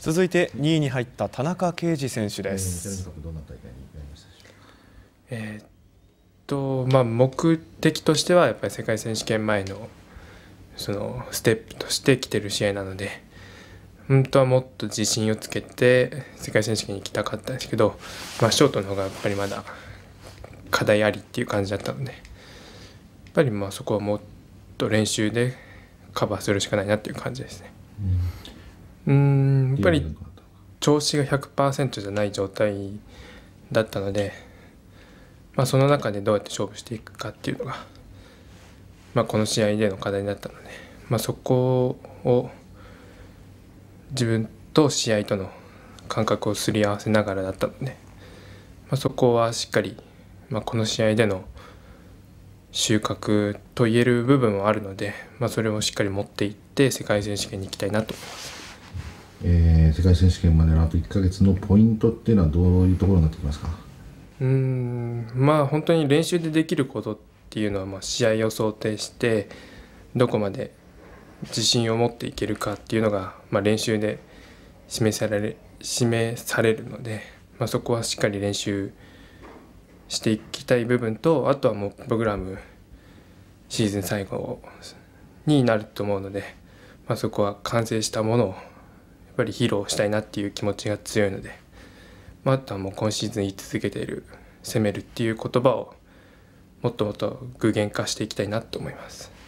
続いて2位に入った田中圭司選手です。えー、っとまあ、目的としてはやっぱり世界選手権前のそのステップとして来てる試合なので本当はもっと自信をつけて世界選手権に行きたかったんですけど、まあ、ショートの方がやっぱりまだ課題ありっていう感じだったのでやっぱりまあそこはもっと練習でカバーするしかないなっていう感じですね。うんうんやっぱり調子が100%じゃない状態だったので、まあ、その中でどうやって勝負していくかっていうのが、まあ、この試合での課題だったので、まあ、そこを自分と試合との感覚をすり合わせながらだったので、まあ、そこはしっかり、まあ、この試合での収穫と言える部分はあるので、まあ、それをしっかり持っていって世界選手権に行きたいなと思います。えー、世界選手権までのあと1か月のポイントっていうのはどういうところになってきますかうんまあ本当に練習でできることっていうのはまあ試合を想定してどこまで自信を持っていけるかっていうのが、まあ、練習で示され示されるので、まあ、そこはしっかり練習していきたい部分とあとはもうプログラムシーズン最後になると思うので、まあ、そこは完成したものをっぱり披露したいなっていう気持ちが強いので、まあ、あとはもう今シーズン言い続けている攻めるっていう言葉をもっともっと具現化していきたいなと思います。